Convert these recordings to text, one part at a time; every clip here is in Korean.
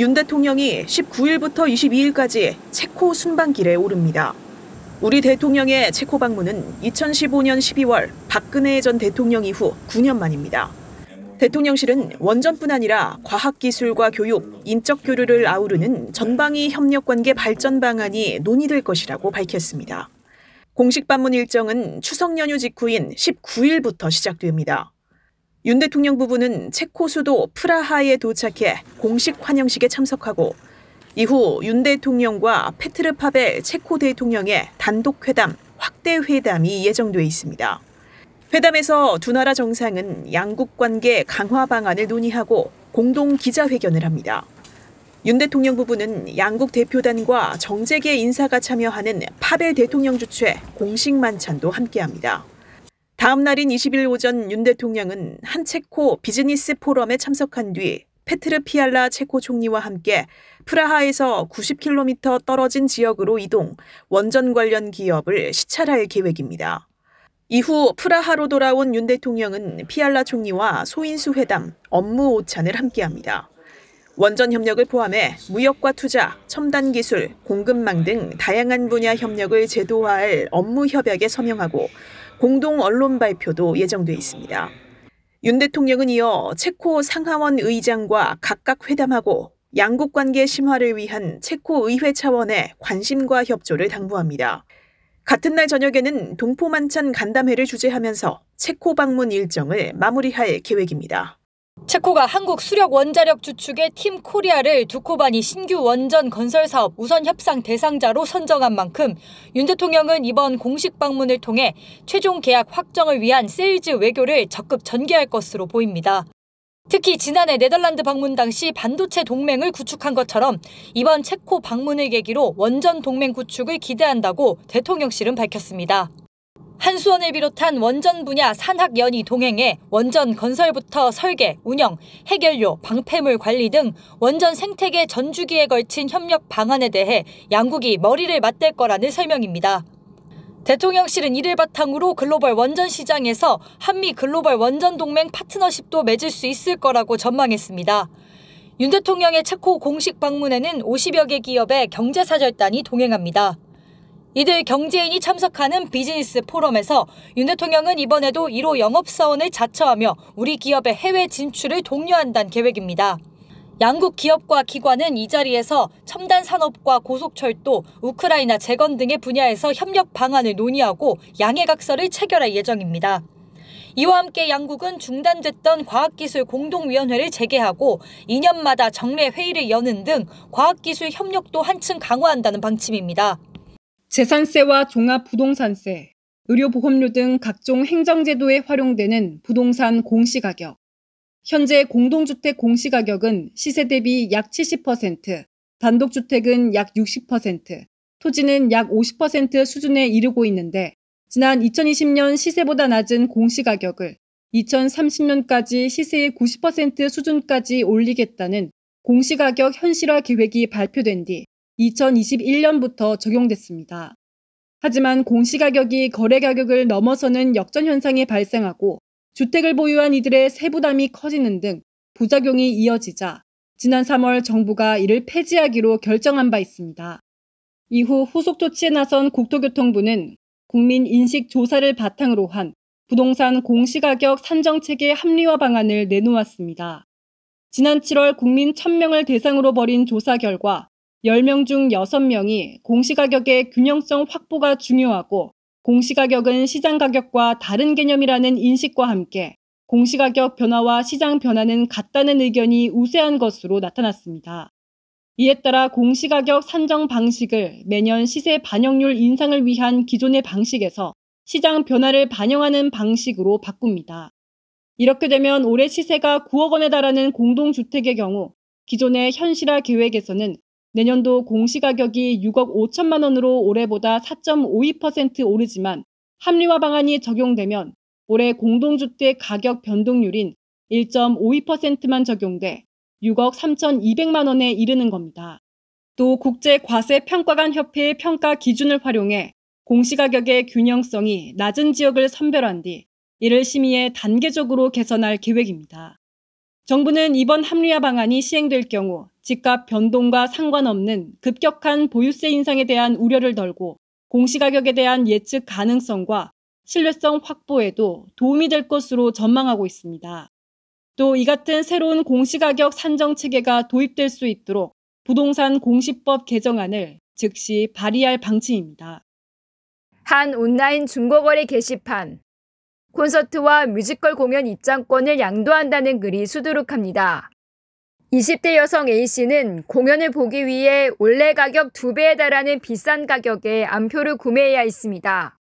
윤 대통령이 19일부터 22일까지 체코 순방길에 오릅니다. 우리 대통령의 체코 방문은 2015년 12월 박근혜 전 대통령 이후 9년 만입니다. 대통령실은 원전뿐 아니라 과학기술과 교육, 인적 교류를 아우르는 전방위 협력관계 발전 방안이 논의될 것이라고 밝혔습니다. 공식 방문 일정은 추석 연휴 직후인 19일부터 시작됩니다. 윤 대통령 부부는 체코 수도 프라하에 도착해 공식 환영식에 참석하고 이후 윤 대통령과 페트르 파벨 체코 대통령의 단독 회담, 확대 회담이 예정돼 있습니다. 회담에서 두 나라 정상은 양국 관계 강화 방안을 논의하고 공동 기자회견을 합니다. 윤 대통령 부부는 양국 대표단과 정재계 인사가 참여하는 파벨 대통령 주최 공식 만찬도 함께합니다. 다음 날인 20일 오전 윤 대통령은 한 체코 비즈니스 포럼에 참석한 뒤 페트르 피알라 체코 총리와 함께 프라하에서 90km 떨어진 지역으로 이동, 원전 관련 기업을 시찰할 계획입니다. 이후 프라하로 돌아온 윤 대통령은 피알라 총리와 소인수 회담, 업무 오찬을 함께합니다. 원전 협력을 포함해 무역과 투자, 첨단 기술, 공급망 등 다양한 분야 협력을 제도화할 업무 협약에 서명하고 공동 언론 발표도 예정돼 있습니다. 윤 대통령은 이어 체코 상하원 의장과 각각 회담하고 양국 관계 심화를 위한 체코 의회 차원의 관심과 협조를 당부합니다. 같은 날 저녁에는 동포만찬 간담회를 주재하면서 체코 방문 일정을 마무리할 계획입니다. 체코가 한국 수력 원자력 주축의 팀 코리아를 두코바니 신규 원전 건설 사업 우선 협상 대상자로 선정한 만큼 윤 대통령은 이번 공식 방문을 통해 최종 계약 확정을 위한 세일즈 외교를 적극 전개할 것으로 보입니다. 특히 지난해 네덜란드 방문 당시 반도체 동맹을 구축한 것처럼 이번 체코 방문을 계기로 원전 동맹 구축을 기대한다고 대통령실은 밝혔습니다. 한수원을 비롯한 원전 분야 산학연이 동행해 원전 건설부터 설계, 운영, 해결료, 방패물 관리 등 원전 생태계 전주기에 걸친 협력 방안에 대해 양국이 머리를 맞댈 거라는 설명입니다. 대통령실은 이를 바탕으로 글로벌 원전 시장에서 한미 글로벌 원전 동맹 파트너십도 맺을 수 있을 거라고 전망했습니다. 윤 대통령의 체코 공식 방문에는 50여 개 기업의 경제사절단이 동행합니다. 이들 경제인이 참석하는 비즈니스 포럼에서 윤 대통령은 이번에도 1호 영업사원을 자처하며 우리 기업의 해외 진출을 독려한다는 계획입니다. 양국 기업과 기관은 이 자리에서 첨단 산업과 고속철도, 우크라이나 재건 등의 분야에서 협력 방안을 논의하고 양해각서를 체결할 예정입니다. 이와 함께 양국은 중단됐던 과학기술 공동위원회를 재개하고 2년마다 정례 회의를 여는 등 과학기술 협력도 한층 강화한다는 방침입니다. 재산세와 종합부동산세, 의료보험료 등 각종 행정제도에 활용되는 부동산 공시가격. 현재 공동주택 공시가격은 시세 대비 약 70%, 단독주택은 약 60%, 토지는 약 50% 수준에 이르고 있는데 지난 2020년 시세보다 낮은 공시가격을 2030년까지 시세의 90% 수준까지 올리겠다는 공시가격 현실화 계획이 발표된 뒤 2021년부터 적용됐습니다. 하지만 공시가격이 거래가격을 넘어서는 역전현상이 발생하고 주택을 보유한 이들의 세부담이 커지는 등 부작용이 이어지자 지난 3월 정부가 이를 폐지하기로 결정한 바 있습니다. 이후 후속 조치에 나선 국토교통부는 국민 인식 조사를 바탕으로 한 부동산 공시가격 산정체계 합리화 방안을 내놓았습니다. 지난 7월 국민 1000명을 대상으로 벌인 조사 결과 10명 중 6명이 공시가격의 균형성 확보가 중요하고 공시가격은 시장 가격과 다른 개념이라는 인식과 함께 공시가격 변화와 시장 변화는 같다는 의견이 우세한 것으로 나타났습니다. 이에 따라 공시가격 산정 방식을 매년 시세 반영률 인상을 위한 기존의 방식에서 시장 변화를 반영하는 방식으로 바꿉니다. 이렇게 되면 올해 시세가 9억 원에 달하는 공동주택의 경우 기존의 현실화 계획에서는 내년도 공시가격이 6억 5천만 원으로 올해보다 4.52% 오르지만 합리화 방안이 적용되면 올해 공동주택 가격 변동률인 1.52%만 적용돼 6억 3,200만 원에 이르는 겁니다. 또 국제과세평가관협회의 평가 기준을 활용해 공시가격의 균형성이 낮은 지역을 선별한 뒤 이를 심의해 단계적으로 개선할 계획입니다. 정부는 이번 합리화 방안이 시행될 경우 집값 변동과 상관없는 급격한 보유세 인상에 대한 우려를 덜고 공시가격에 대한 예측 가능성과 신뢰성 확보에도 도움이 될 것으로 전망하고 있습니다. 또 이 같은 새로운 공시가격 산정 체계가 도입될 수 있도록 부동산 공시법 개정안을 즉시 발의할 방침입니다. 한 온라인 중고거래 게시판 콘서트와 뮤지컬 공연 입장권을 양도한다는 글이 수두룩합니다. 20대 여성 A씨는 공연을 보기 위해 원래 가격 2배에 달하는 비싼 가격에 암표를 구매해야 했습니다.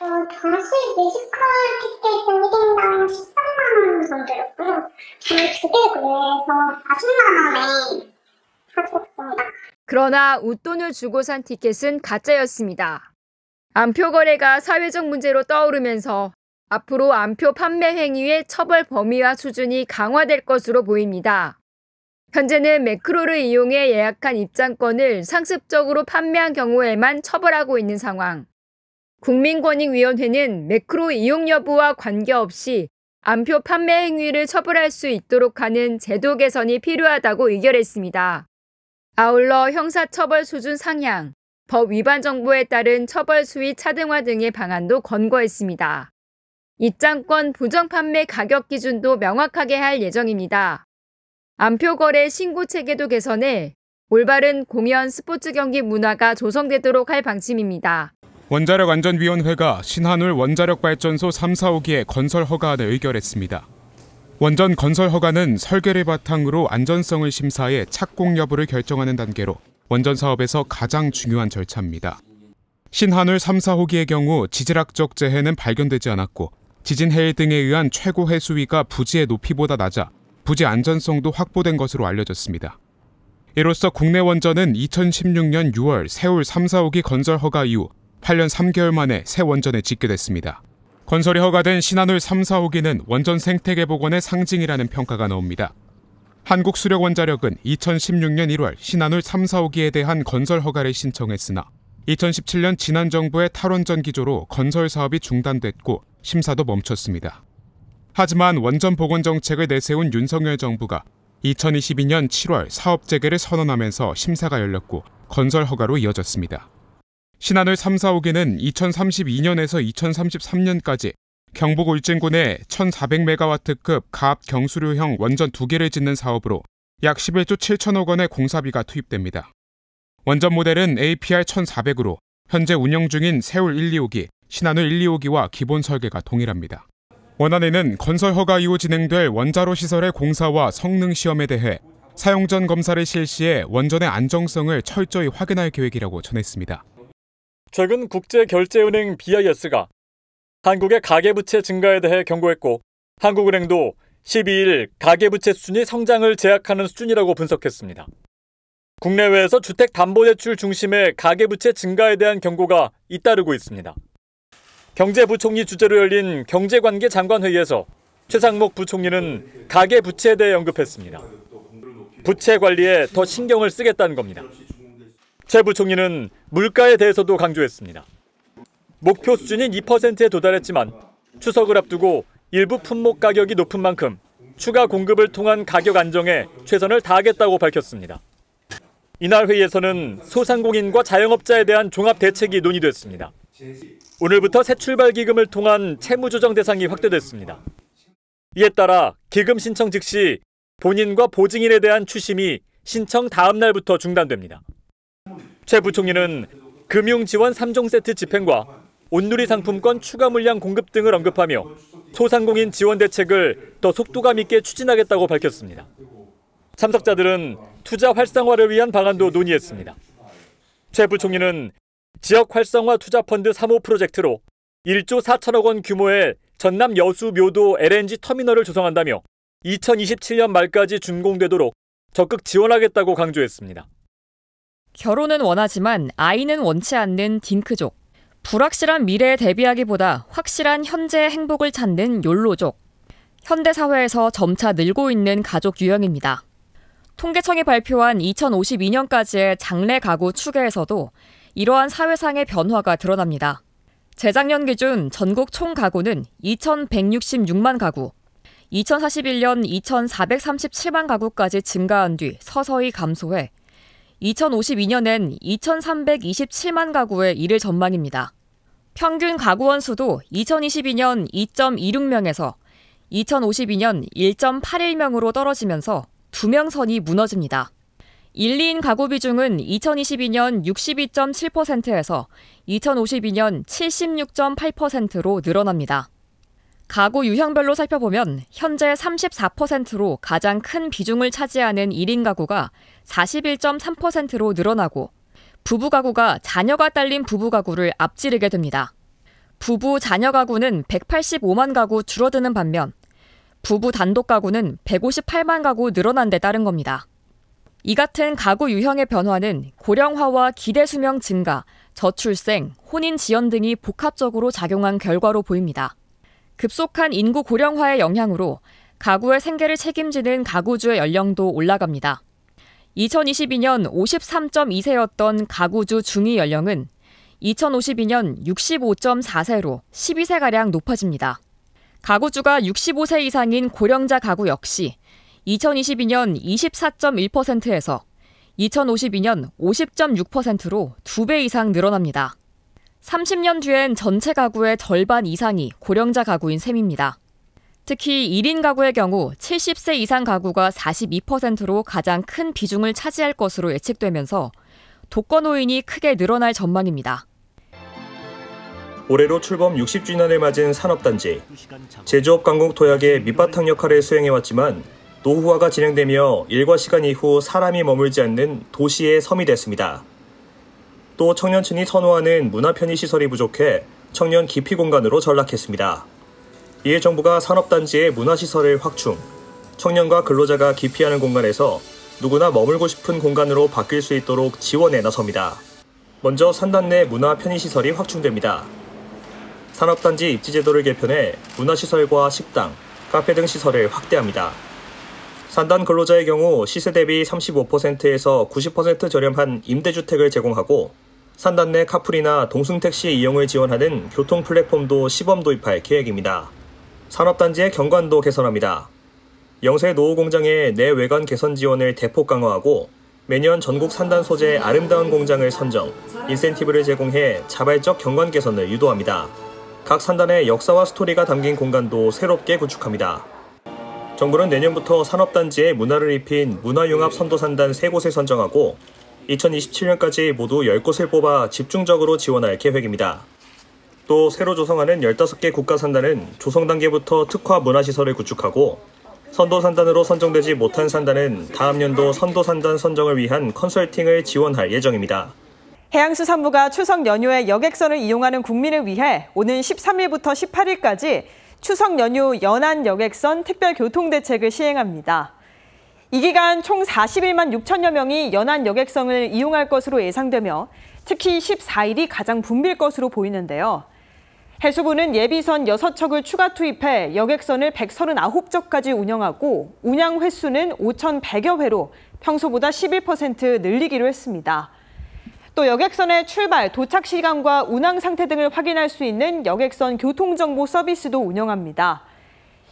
어, 당시 뮤지컬 티켓 등기된당 13만 원 정도였고요. 저는 두개 구매해서 40만 원에 샀었습니다. 그러나 웃돈을 주고 산 티켓은 가짜였습니다. 암표 거래가 사회적 문제로 떠오르면서 앞으로 암표 판매 행위의 처벌 범위와 수준이 강화될 것으로 보입니다. 현재는 매크로를 이용해 예약한 입장권을 상습적으로 판매한 경우에만 처벌하고 있는 상황. 국민권익위원회는 매크로 이용 여부와 관계없이 안표 판매 행위를 처벌할 수 있도록 하는 제도 개선이 필요하다고 의결했습니다. 아울러 형사처벌 수준 상향, 법 위반 정보에 따른 처벌 수위 차등화 등의 방안도 권고했습니다. 입장권 부정 판매 가격 기준도 명확하게 할 예정입니다. 안표거래 신고 체계도 개선해 올바른 공연 스포츠 경기 문화가 조성되도록 할 방침입니다. 원자력안전위원회가 신한울 원자력발전소 3, 4호기의 건설 허가안을 의결했습니다. 원전 건설 허가는 설계를 바탕으로 안전성을 심사해 착공 여부를 결정하는 단계로 원전 사업에서 가장 중요한 절차입니다. 신한울 3, 4호기의 경우 지질학적 재해는 발견되지 않았고 지진 해일 등에 의한 최고 해수위가 부지의 높이보다 낮아 부지 안전성도 확보된 것으로 알려졌습니다. 이로써 국내 원전은 2016년 6월 세울 3, 4호기 건설 허가 이후 8년 3개월 만에 새 원전에 짓게 됐습니다. 건설이 허가된 신한울 3, 4호기는 원전 생태계 복원의 상징이라는 평가가 나옵니다. 한국수력원자력은 2016년 1월 신한울 3, 4호기에 대한 건설 허가를 신청했으나 2017년 지난 정부의 탈원전 기조로 건설 사업이 중단됐고 심사도 멈췄습니다. 하지만 원전 복원 정책을 내세운 윤석열 정부가 2022년 7월 사업 재개를 선언하면서 심사가 열렸고 건설 허가로 이어졌습니다. 신한울 3, 4, 5기는 2032년에서 2033년까지 경북 울진군의 1,400메가와트급 가압 경수료형 원전 2개를 짓는 사업으로 약 11조 7천억 원의 공사비가 투입됩니다. 원전 모델은 APR 1,400으로 현재 운영 중인 세울 1, 2호기, 신한울 1, 2호기와 기본 설계가 동일합니다. 원안에는 건설 허가 이후 진행될 원자로 시설의 공사와 성능 시험에 대해 사용 전 검사를 실시해 원전의 안정성을 철저히 확인할 계획이라고 전했습니다. 최근 국제결제은행 BIS가 한국의 가계부채 증가에 대해 경고했고 한국은행도 12일 가계부채 수준이 성장을 제약하는 수준이라고 분석했습니다. 국내외에서 주택담보대출 중심의 가계부채 증가에 대한 경고가 잇따르고 있습니다. 경제부총리 주재로 열린 경제관계 장관회의에서 최상목 부총리는 가계 부채에 대해 언급했습니다. 부채 관리에 더 신경을 쓰겠다는 겁니다. 최 부총리는 물가에 대해서도 강조했습니다. 목표 수준인 2%에 도달했지만 추석을 앞두고 일부 품목 가격이 높은 만큼 추가 공급을 통한 가격 안정에 최선을 다하겠다고 밝혔습니다. 이날 회의에서는 소상공인과 자영업자에 대한 종합 대책이 논의됐습니다. 오늘부터 새 출발 기금을 통한 채무 조정 대상이 확대됐습니다. 이에 따라 기금 신청 즉시 본인과 보증인에 대한 추심이 신청 다음 날부터 중단됩니다. 최 부총리는 금융 지원 3종 세트 집행과 온누리 상품권 추가 물량 공급 등을 언급하며 소상공인 지원 대책을 더 속도감 있게 추진하겠다고 밝혔습니다. 참석자들은 투자 활성화를 위한 방안도 논의했습니다. 최 부총리는 지역 활성화 투자 펀드 3호 프로젝트로 1조 4천억 원 규모의 전남 여수 묘도 LNG 터미널을 조성한다며 2027년 말까지 준공되도록 적극 지원하겠다고 강조했습니다. 결혼은 원하지만 아이는 원치 않는 딩크족. 불확실한 미래에 대비하기보다 확실한 현재의 행복을 찾는 욜로족. 현대 사회에서 점차 늘고 있는 가족 유형입니다. 통계청이 발표한 2052년까지의 장래 가구 추계에서도 이러한 사회상의 변화가 드러납니다. 재작년 기준 전국 총 가구는 2,166만 가구, 2041년 2,437만 가구까지 증가한 뒤 서서히 감소해 2052년엔 2,327만 가구에 이를 전망입니다. 평균 가구원 수도 2022년 2.26명에서 2052년 1.81명으로 떨어지면서 2명 선이 무너집니다. 1, 2인 가구 비중은 2022년 62.7%에서 2052년 76.8%로 늘어납니다. 가구 유형별로 살펴보면 현재 34%로 가장 큰 비중을 차지하는 1인 가구가 41.3%로 늘어나고 부부 가구가 자녀가 딸린 부부 가구를 앞지르게 됩니다. 부부 자녀 가구는 185만 가구 줄어드는 반면 부부 단독 가구는 158만 가구 늘어난 데 따른 겁니다. 이 같은 가구 유형의 변화는 고령화와 기대 수명 증가, 저출생, 혼인 지연 등이 복합적으로 작용한 결과로 보입니다. 급속한 인구 고령화의 영향으로 가구의 생계를 책임지는 가구주의 연령도 올라갑니다. 2022년 53.2세였던 가구주 중위 연령은 2052년 65.4세로 12세가량 높아집니다. 가구주가 65세 이상인 고령자 가구 역시 2022년 24.1%에서 2052년 50.6%로 2배 이상 늘어납니다. 30년 뒤엔 전체 가구의 절반 이상이 고령자 가구인 셈입니다. 특히 1인 가구의 경우 70세 이상 가구가 42%로 가장 큰 비중을 차지할 것으로 예측되면서 독거노인이 크게 늘어날 전망입니다. 올해로 출범 60주년을 맞은 산업단지. 제조업 강국 토약의 밑바탕 역할을 수행해왔지만 노후화가 진행되며 일과 시간 이후 사람이 머물지 않는 도시의 섬이 됐습니다. 또 청년층이 선호하는 문화 편의 시설이 부족해 청년 기피 공간으로 전락했습니다. 이에 정부가 산업단지의 문화시설을 확충, 청년과 근로자가 기피하는 공간에서 누구나 머물고 싶은 공간으로 바뀔 수 있도록 지원에 나섭니다. 먼저 산단 내 문화 편의시설이 확충됩니다. 산업단지 입지제도를 개편해 문화시설과 식당, 카페 등 시설을 확대합니다. 산단 근로자의 경우 시세 대비 35%에서 90% 저렴한 임대주택을 제공하고 산단 내 카풀이나 동승택시 이용을 지원하는 교통 플랫폼도 시범 도입할 계획입니다. 산업단지의 경관도 개선합니다. 영세 노후공장의 내외관 개선 지원을 대폭 강화하고 매년 전국 산단 소재 아름다운 공장을 선정, 인센티브를 제공해 자발적 경관 개선을 유도합니다. 각 산단의 역사와 스토리가 담긴 공간도 새롭게 구축합니다. 정부는 내년부터 산업단지에 문화를 입힌 문화융합 선도산단 3곳을 선정하고 2027년까지 모두 10곳을 뽑아 집중적으로 지원할 계획입니다. 또 새로 조성하는 15개 국가산단은 조성 단계부터 특화 문화시설을 구축하고 선도산단으로 선정되지 못한 산단은 다음 연도 선도산단 선정을 위한 컨설팅을 지원할 예정입니다. 해양수산부가 추석 연휴에 여객선을 이용하는 국민을 위해 오는 13일부터 18일까지 추석 연휴 연안 여객선 특별교통대책을 시행합니다. 이 기간 총 41만 6천여 명이 연안 여객선을 이용할 것으로 예상되며 특히 14일이 가장 붐빌 것으로 보이는데요. 해수부는 예비선 6척을 추가 투입해 여객선을 139척까지 운영하고 운양 횟수는 5,100여 회로 평소보다 11% 늘리기로 했습니다. 또 여객선의 출발, 도착 시간과 운항 상태 등을 확인할 수 있는 여객선 교통정보 서비스도 운영합니다.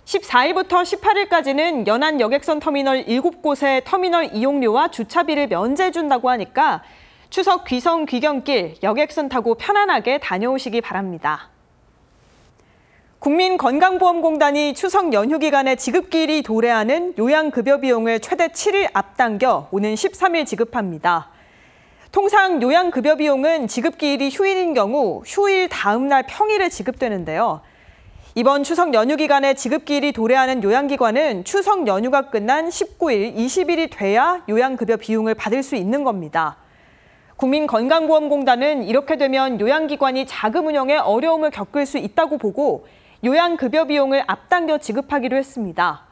14일부터 18일까지는 연안 여객선 터미널 7곳에 터미널 이용료와 주차비를 면제해준다고 하니까 추석 귀성 귀경길 여객선 타고 편안하게 다녀오시기 바랍니다. 국민건강보험공단이 추석 연휴 기간에 지급길이 도래하는 요양급여 비용을 최대 7일 앞당겨 오는 13일 지급합니다. 통상 요양급여 비용은 지급기일이 휴일인 경우 휴일 다음 날 평일에 지급되는데요. 이번 추석 연휴 기간에 지급기일이 도래하는 요양기관은 추석 연휴가 끝난 19일, 20일이 돼야 요양급여 비용을 받을 수 있는 겁니다. 국민건강보험공단은 이렇게 되면 요양기관이 자금 운영에 어려움을 겪을 수 있다고 보고 요양급여 비용을 앞당겨 지급하기로 했습니다.